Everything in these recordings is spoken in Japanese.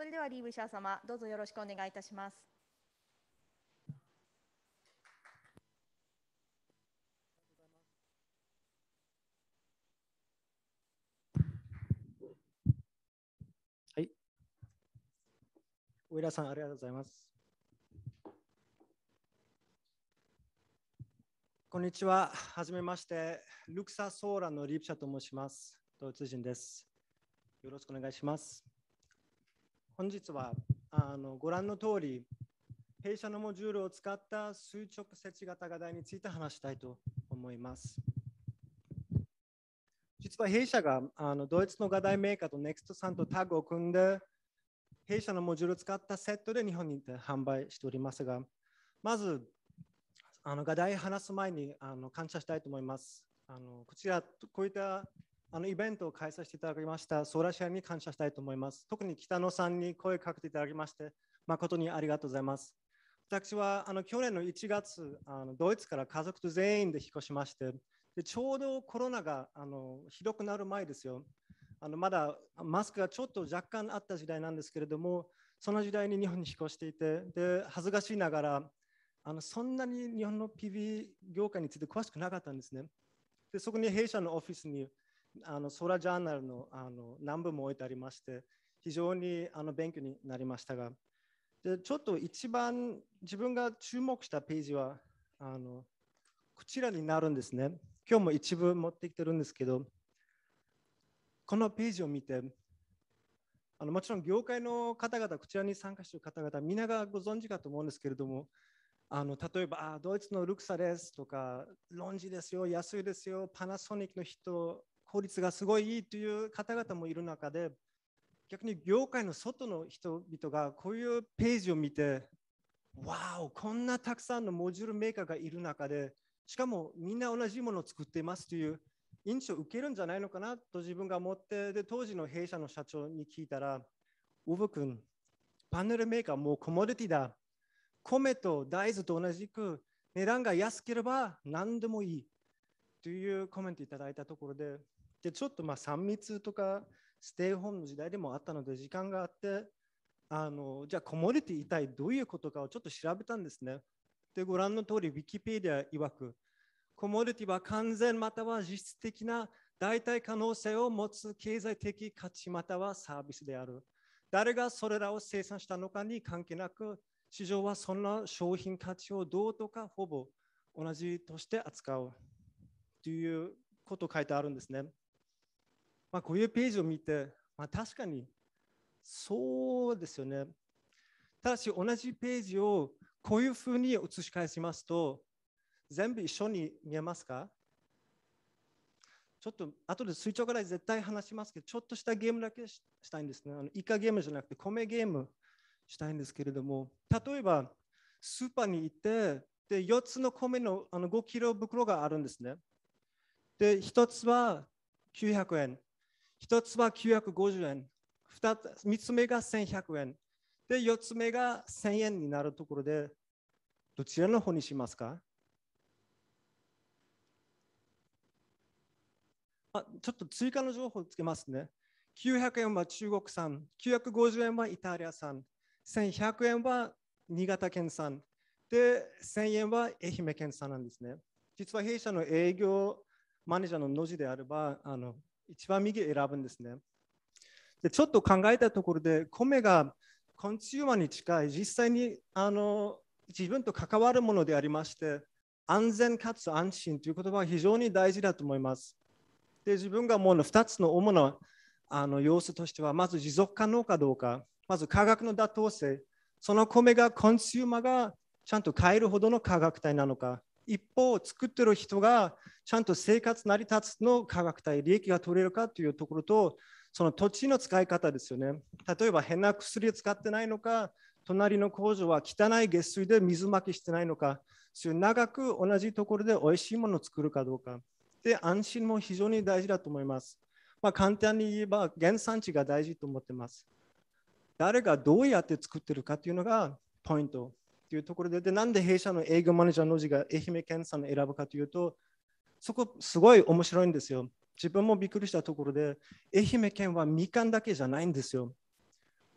それではリーブシャー様、どうぞよろしくお願いいたします。はい。上田さん、ありがとうございます。こんにちは。はじめまして。ルクサソーラのリーブャーと申します。ドイツ人です。よろしくお願いします。本日はあのご覧の通り弊社のモジュールを使った垂直接型画題について話したいと思います。実は弊社があのドイツの画題メーカーと NEXT さんとタッグを組んで弊社のモジュールを使ったセットで日本にて販売しておりますがまずあの画題話す前にあの感謝したいと思います。あのこちらこういったあのイベントを開催していただきましたソーラシアに感謝したいと思います。特に北野さんに声をかけていただきまして、誠にありがとうございます。私はあの去年の1月あの、ドイツから家族と全員で引っ越しまして、でちょうどコロナがあのひどくなる前ですよ。あのまだマスクがちょっと若干あった時代なんですけれども、その時代に日本に引っ越していて、で恥ずかしいながらあの、そんなに日本の PV 業界について詳しくなかったんですね。でそこに弊社のオフィスにあのソラジャーナルのあの何部も置いてありまして非常にあの勉強になりましたがでちょっと一番自分が注目したページはあのこちらになるんですね今日も一部持ってきてるんですけどこのページを見てあのもちろん業界の方々こちらに参加している方々皆がご存知かと思うんですけれどもあの例えばあドイツのルクサですとかロンジですよ安いですよパナソニックの人効率がすごいいいという方々もいる中で逆に業界の外の人々がこういうページを見てわおこんなたくさんのモジュールメーカーがいる中でしかもみんな同じものを作っていますという印象を受けるんじゃないのかなと自分が思ってで当時の弊社の社長に聞いたらウブ君パネルメーカーもうコモディティだ米と大豆と同じく値段が安ければ何でもいいというコメントいただいたところででちょっとまあ3密とかステイホームの時代でもあったので時間があってあのじゃあコモディティ一体どういうことかをちょっと調べたんですね。でご覧の通りウィキペディア曰くコモディティは完全または実質的な代替可能性を持つ経済的価値またはサービスである。誰がそれらを生産したのかに関係なく市場はそんな商品価値をどうとかほぼ同じとして扱うということ書いてあるんですね。まあ、こういうページを見て、まあ、確かにそうですよね。ただし同じページをこういうふうに映し返しますと、全部一緒に見えますかちょっと後で水調から絶対話しますけど、ちょっとしたゲームだけしたいんですね。あのイカゲームじゃなくて、米ゲームしたいんですけれども、例えばスーパーに行って、で4つの米のあの5キロ袋があるんですね。で、1つは900円。1つは950円、2つ ,3 つ目が1100円、で4つ目が1000円になるところで、どちらの方にしますかあちょっと追加の情報をつけますね。900円は中国産、950円はイタリア産、1100円は新潟県産、で1000円は愛媛県産なんですね。実は弊社の営業マネージャーの野次であればあの一番右選ぶんですね。でちょっと考えたところで米がコンシューマーに近い実際にあの自分と関わるものでありまして安全かつ安心という言葉は非常に大事だと思います。で自分がもう2つの主なあの要素としてはまず持続可能かどうかまず価格の妥当性その米がコンシューマーがちゃんと買えるほどの価格帯なのか一方、作ってる人がちゃんと生活成り立つの価格帯、利益が取れるかというところと、その土地の使い方ですよね。例えば変な薬を使ってないのか、隣の工場は汚い下水で水まきしてないのか、そういう長く同じところで美味しいものを作るかどうか。で、安心も非常に大事だと思います。まあ、簡単に言えば原産地が大事と思ってます。誰がどうやって作ってるかというのがポイント。っていうところで、でなんで弊社の営業マネージャーの字が愛媛県産を選ぶかというと、そこすごい面白いんですよ。自分もびっくりしたところで、愛媛県はみかんだけじゃないんですよ。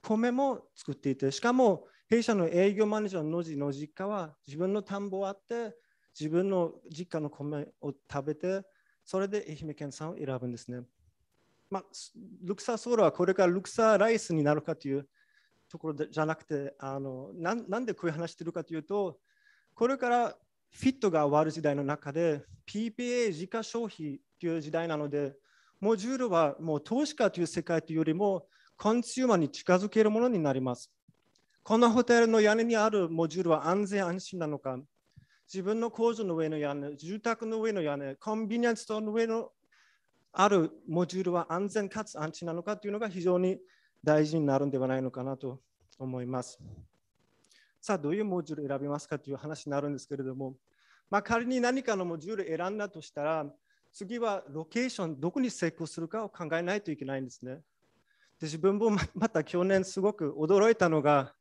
米も作っていて、しかも弊社の営業マネージャーの字の実家は自分の田んぼあって、自分の実家の米を食べて、それで愛媛県産を選ぶんですね。まあ、ルクサーソーラはこれからルクサーライスになるかというところじゃなくてあのななんでこういう話してるかというとこれからフィットが終わる時代の中で PPA 自家消費という時代なのでモジュールはもう投資家という世界というよりもコンシューマーに近づけるものになります。このホテルの屋根にあるモジュールは安全安心なのか自分の工場の上の屋根、住宅の上の屋根、コンビニエンスストアの上のあるモジュールは安全かつ安心なのかというのが非常に大事になるんではないのかなと思います。さあ、どういうモジュールを選びますかという話になるんですけれども、まあ、仮に何かのモジュールを選んだとしたら、次はロケーション、どこに成功するかを考えないといけないんですね。で自分もまた去年すごく驚いたのが、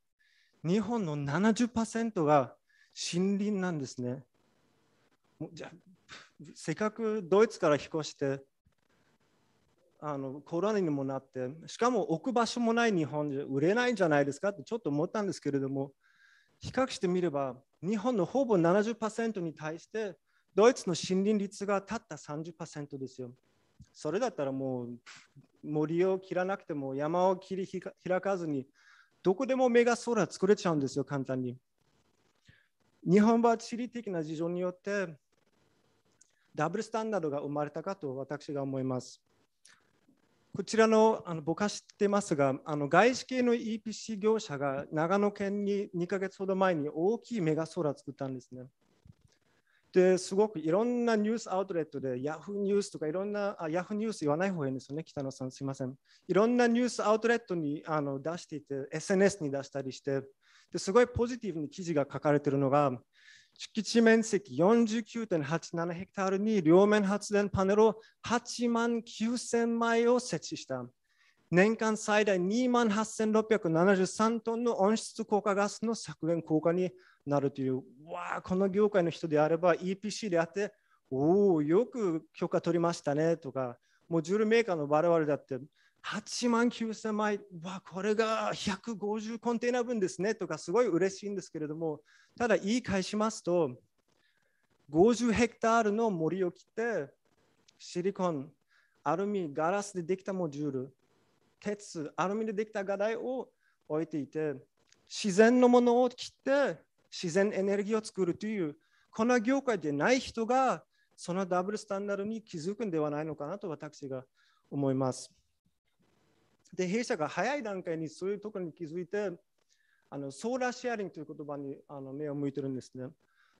日本の70%が森林なんですね。もうじゃせっかくドイツから引っ越して、あのコロナにもなってしかも置く場所もない日本じゃ売れないんじゃないですかってちょっと思ったんですけれども比較してみれば日本のほぼ70%に対してドイツの森林率がたった30%ですよ。それだったらもう森を切らなくても山を切り開かずにどこでもメガソーラー作れちゃうんですよ簡単に。日本は地理的な事情によってダブルスタンダードが生まれたかと私が思います。こちらのあのぼかしてますが、あの外資系の EPC 業者が長野県に2ヶ月ほど前に大きいメガソーラー作ったんですね。ですごくいろんなニュースアウトレットで Yahoo ニュースとかいろんなあ Yahoo ニュース言わない方がいいんですよね、北野さん、すみません。いろんなニュースアウトレットにあの出していて、SNS に出したりしてですごいポジティブに記事が書かれているのが、敷地面積49.87ヘクタールに両面発電パネルを8万9000枚を設置した。年間最大2万8673トンの温室効果ガスの削減効果になるという、わあ、この業界の人であれば EPC であって、おお、よく許可取りましたねとか、もうジュールメーカーの我々だって、8万9000枚わこれが150コンテナ分ですねとかすごい嬉しいんですけれどもただ言い返しますと50ヘクタールの森を切ってシリコンアルミガラスでできたモジュール鉄アルミでできた画題を置いていて自然のものを切って自然エネルギーを作るというこの業界でない人がそのダブルスタンダードに気づくんではないのかなと私が思います。で、弊社が早い段階にそういうところに気づいて、あのソーラーシェアリングという言葉にあの目を向いてるんですね。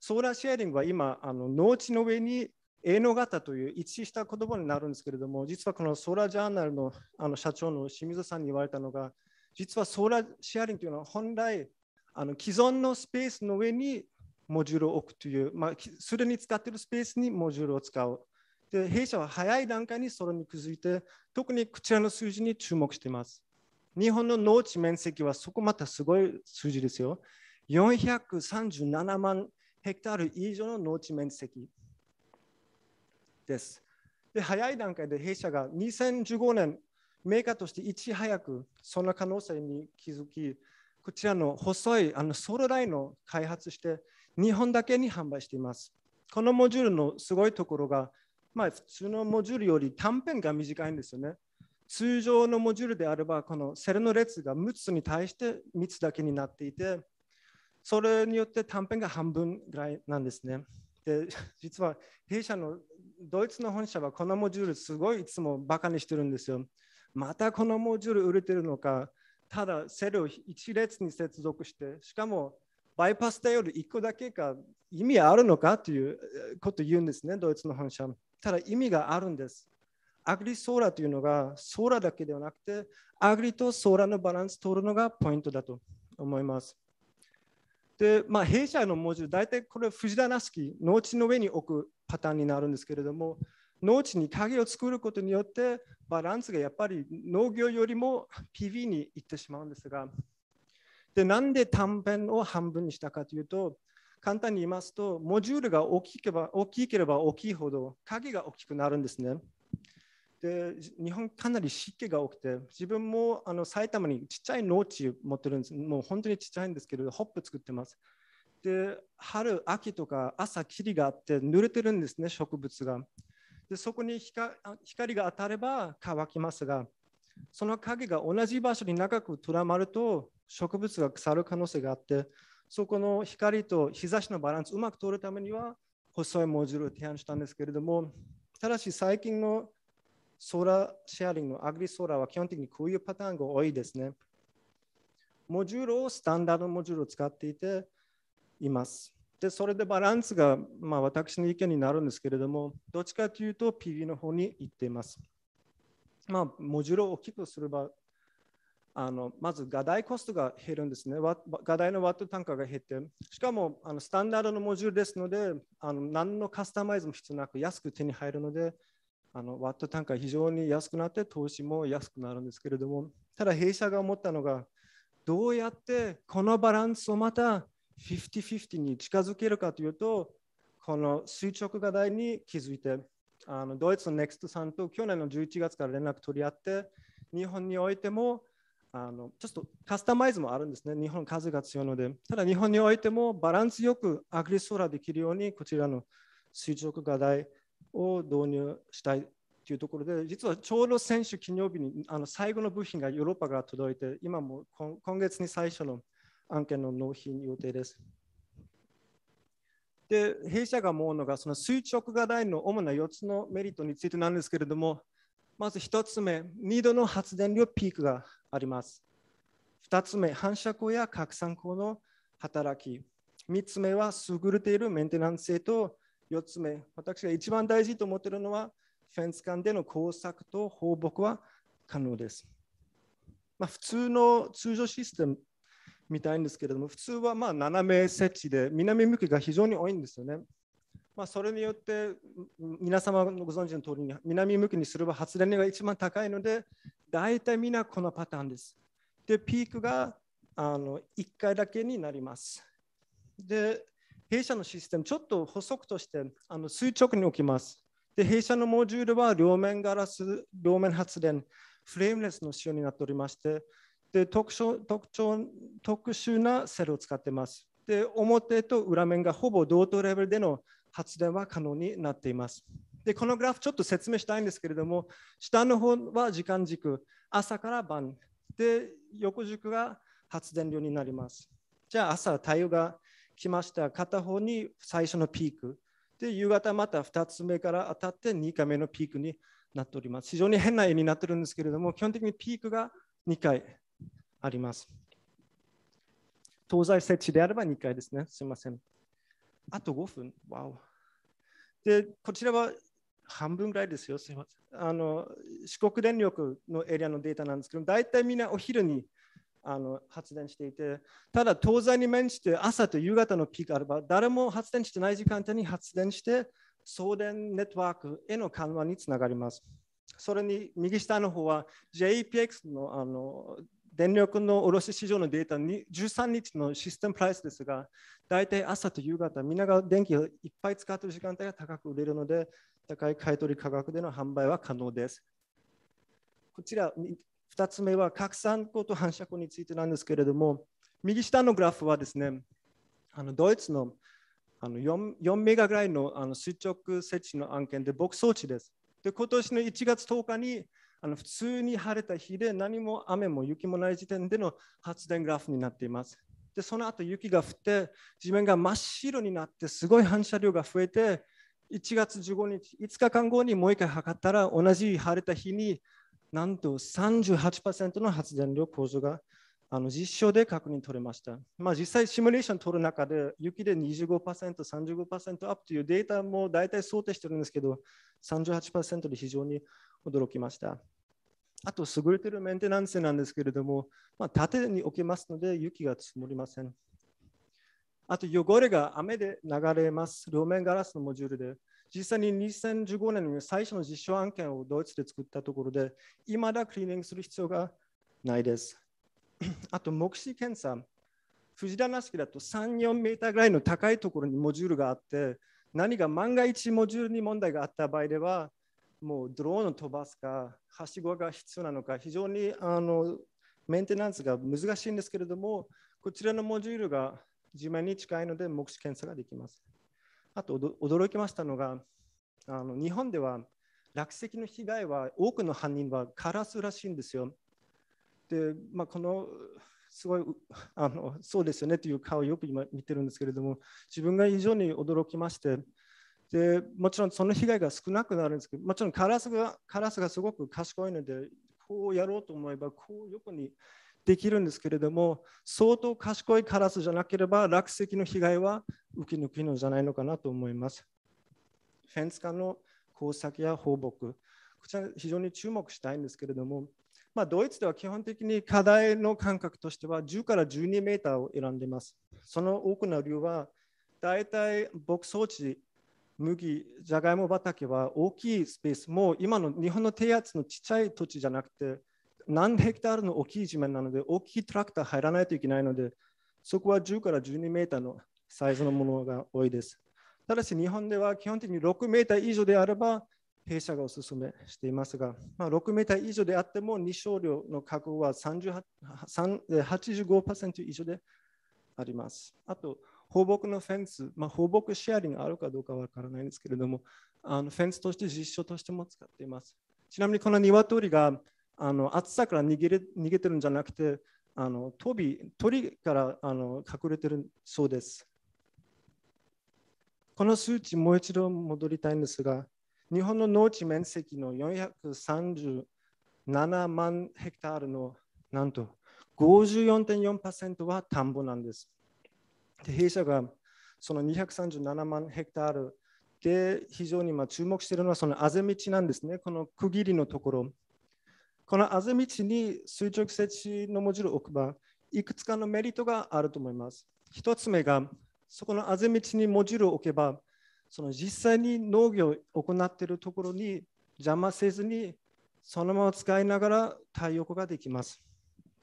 ソーラーシェアリングは今、あの農地の上に営農型という一致した言葉になるんですけれども、実はこのソーラージャーナルのあの社長の清水さんに言われたのが、実はソーラーシェアリングというのは本来、あの既存のスペースの上にモジュールを置くという、まあ、すでに使っているスペースにモジュールを使うで弊社は早い段階にそれに気づいて、特にこちらの数字に注目しています。日本の農地面積はそこまたすごい数字ですよ。437万ヘクタール以上の農地面積です。で早い段階で弊社が2015年、メーカーとしていち早くその可能性に気づき、こちらの細いあのソロラインを開発して、日本だけに販売しています。このモジュールのすごいところが、まあ、普通のモジュールより短編が短いんですよね。通常のモジュールであれば、このセルの列が6つに対して3つだけになっていて、それによって短編が半分ぐらいなんですね。で、実は弊社のドイツの本社はこのモジュールすごいいつもバカにしてるんですよ。またこのモジュール売れてるのか、ただセルを1列に接続して、しかもバイパスタより1個だけか意味あるのかということを言うんですね、ドイツの本社。ただ意味があるんです。アグリソーラというのがソーラだけではなくて、アグリとソーラのバランスを取るのがポイントだと思います。で、まあ、弊社の文字、ュ大体これ、藤田なき農地の上に置くパターンになるんですけれども、農地に影を作ることによって、バランスがやっぱり農業よりも PV に行ってしまうんですが、でなんで短編を半分にしたかというと、簡単に言いますと、モジュールが大きければ大きければ大きいほど影が大きくなるんですね。で日本かなり湿気が多くて自分もあの埼玉にちっちゃい農地持ってるんですもう本当にちっちゃいんですけどホップ作ってますで春秋とか朝霧があって濡れてるんですね植物がでそこに光が当たれば乾きますがその影が同じ場所に長くとらまると植物が腐る可能性があってそこの光と日差しのバランスをうまく取るためには細いモジュールを提案したんですけれども、ただし最近のソーラーシェアリングのアグリソーラーは基本的にこういうパターンが多いですね。モジュールをスタンダードモジュールを使っていています。で、それでバランスが、まあ、私の意見になるんですけれども、どっちかというと PV の方に行っています。まあ、モジュールを大きくすれあのまず画題コストが減るんですね。画題のワット単価が減って、しかもあのスタンダードのモジュールですので、あの何のカスタマイズも必要なく安く手に入るので、あのワット単価非常に安くなって投資も安くなるんですけれども、ただ弊社が思ったのが、どうやってこのバランスをまた50-50に近づけるかというと、この垂直画題に気づいて、あのドイツの NEXT さんと去年の11月から連絡取り合って、日本においてもあのちょっとカスタマイズもあるんですね。日本数が強いので。ただ日本においてもバランスよくアグリソーラーできるようにこちらの垂直画題を導入したいというところで、実はちょうど先週金曜日にあの最後の部品がヨーロッパから届いて、今も今月に最初の案件の納品予定です。で、弊社が思うのが、その垂直画題の主な4つのメリットについてなんですけれども、まず1つ目、2度の発電量ピークがあります。2つ目、反射光や拡散光の働き。3つ目は優れているメンテナンス性と4つ目、私が一番大事と思っているのは、フェンス間での工作と放牧は可能です。まあ、普通の通常システムみたいんですけれども、普通はまあ斜め設置で南向きが非常に多いんですよね。まあ、それによって皆様のご存知の通りに南向きにすれば発電量が一番高いので大体みんなこのパターンです。でピークがあの1回だけになります。で弊社のシステムちょっと補足としてあの垂直に置きます。で弊社のモジュールは両面ガラス両面発電フレームレスの仕様になっておりましてで特徴特徴特殊なセルを使ってます。で表と裏面がほぼ同等レベルでの発電は可能になっています。でこのグラフちょっと説明したいんですけれども下の方は時間軸朝から晩で横軸が発電量になります。じゃあ朝太陽が来ました片方に最初のピークで夕方また2つ目から当たって2回目のピークになっております。非常に変な絵になってるんですけれども基本的にピークが2回あります。東西設置であれば2回ですね。すみません。あと5分。わお。で、こちらは半分ぐらいですよ。すみません。あの四国電力のエリアのデータなんですけど、大体みんなお昼にあの発電していて、ただ東西に面して朝と夕方のピークあれば、誰も発電してない時間帯に発電して、送電ネットワークへの緩和につながります。それに右下の方は JEPX のあの電力の卸市場のデータに13日のシステムプライスですが、大体朝と夕方、みんなが電気をいっぱい使っている時間帯が高く売れるので、高い買取価格での販売は可能です。こちら2つ目は拡散庫と反射光についてなんですけれども、右下のグラフはですね、あのドイツのあの 4, 4メガぐらいのあの垂直設置の案件で、牧装置です。で今年の1月10日にあの普通に晴れた日で何も雨も雪もない時点での発電グラフになっています。で、その後雪が降って地面が真っ白になってすごい反射量が増えて1月15日、5日間後にもう一回測ったら同じ晴れた日になんと38%の発電量向上があの実証で確認取れました。まあ、実際、シミュレーション取る中で、雪で25%、35%アップというデータも大体想定してるんですけど、38%で非常に驚きました。あと、優れているメンテナンスなんですけれども、まあ、縦に置けますので、雪が積もりません。あと、汚れが雨で流れます。両面ガラスのモジュールで。実際に2015年に最初の実証案件をドイツで作ったところで、いまだクリーニングする必要がないです。あと、目視検査。藤田棚式だと3、4メーターぐらいの高いところにモジュールがあって、何が万が一モジュールに問題があった場合では、もうドローンを飛ばすか、はしごが必要なのか、非常にあのメンテナンスが難しいんですけれども、こちらのモジュールが地面に近いので、目視検査ができます。あと、驚きましたのが、あの日本では落石の被害は多くの犯人はカラスらしいんですよ。で、まあ、このすごいあのそうですよねという顔をよく今見てるんですけれども自分が非常に驚きましてでもちろんその被害が少なくなるんですけどもちろんカラスがカラスがすごく賢いのでこうやろうと思えばこう横にできるんですけれども相当賢いカラスじゃなければ落石の被害は受け抜きのじゃないのかなと思います。フェンス間の工作や放牧こちら非常に注目したいんですけれども、まあ、ドイツでは基本的に課題の間隔としては10から12メーターを選んでいます。その多くの理由は大体牧草地麦、じゃがいも畑は大きいスペース、もう今の日本の低圧のちっちゃい土地じゃなくて、何ヘクタールの大きい地面なので、大きいトラクター入らないといけないので、そこは10から12メーターのサイズのものが多いです。ただし日本では基本的に6メーター以上であれば、弊社がお勧めしていますが、まあ、6メーター以上であっても、日照量の確保は85%以上であります。あと、放牧のフェンス、まあ、放牧シェアリングあるかどうかわからないんですけれども、あのフェンスとして実証としても使っています。ちなみにこの鶏があの暑さから逃げれ逃げてるんじゃなくて、あの飛び鳥からあの隠れてるそうです。この数値、もう一度戻りたいんですが、日本の農地面積の437万ヘクタールのなんと54.4%は田んぼなんです。で弊社がその237万ヘクタールで非常にま注目しているのはそのあぜ道なんですね、この区切りのところ。このあぜ道に垂直設置のールを置く場、いくつかのメリットがあると思います。1つ目が、そこのあぜ道にールを置けば、その実際に農業を行っているところに邪魔せずに、そのまま使いながら太陽光ができます。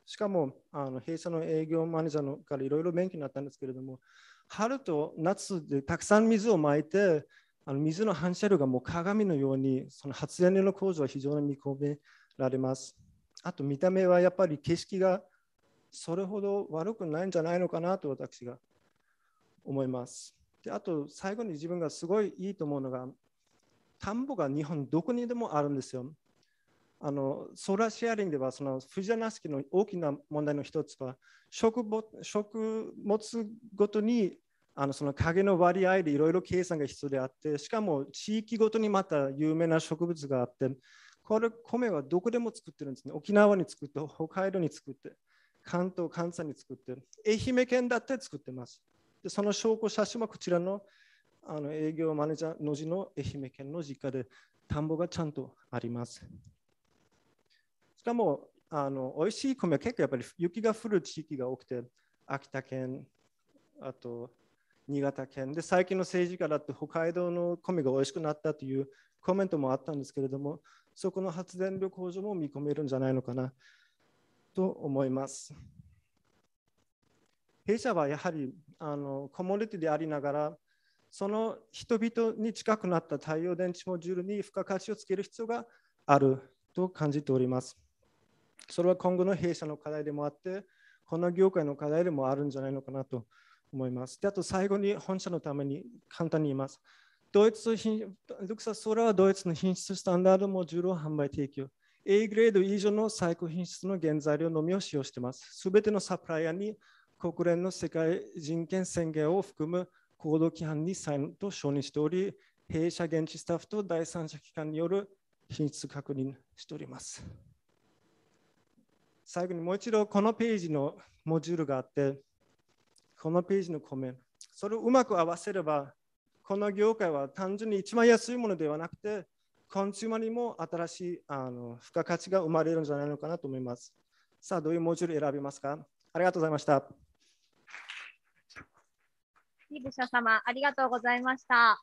しかもあの弊社の営業マネージャーのからいろいろ勉強になったんですけれども春と夏でたくさん水をまいてあの水の反射量がもう鏡のようにその発電量の工上は非常に見込められます。あと見た目はやっぱり景色がそれほど悪くないんじゃないのかなと私が思います。であと最後に自分がすごいいいと思うのが田んぼが日本どこにでもあるんですよ。あのソーラーシェアリングではその藤ジナスキの大きな問題の一つは食食物ごとにあのその影の割合でいろいろ計算が必要であってしかも地域ごとにまた有名な植物があってこれ米はどこでも作ってるんですね沖縄に作って北海道に作って関東関西に作って愛媛県だって作ってますでその証拠写真はこちらのあの営業マネージャーの字の愛媛県の実家で田んぼがちゃんとあります。かもあの美味しい米は結構やっぱり雪が降る地域が多くて秋田県あと新潟県で最近の政治家だって北海道の米が美味しくなったというコメントもあったんですけれどもそこの発電力向上も見込めるんじゃないのかなと思います。弊社はやはりあのコモディティでありながらその人々に近くなった太陽電池モジュールに付加価値をつける必要があると感じております。それは今後の弊社の課題でもあって、この業界の課題でもあるんじゃないのかなと思います。であと最後に本社のために簡単に言います。ドイツ品、ルクサソーラはドイツの品質スタンダードも重量販売提供。A グレード以上の最高品質の原材料のみを使用しています。すべてのサプライヤーに国連の世界人権宣言を含む行動規範にサインと承認しており、弊社現地スタッフと第三者機関による品質確認しております。最後にもう一度このページのモジュールがあって、このページのコメント、それをうまく合わせれば、この業界は単純に一番安いものではなくて、コンチューマーにも新しいあの付加価値が生まれるんじゃないのかなと思います。さあ、どういうモジュール選びますかありがとうございました。様、ありがとうございました。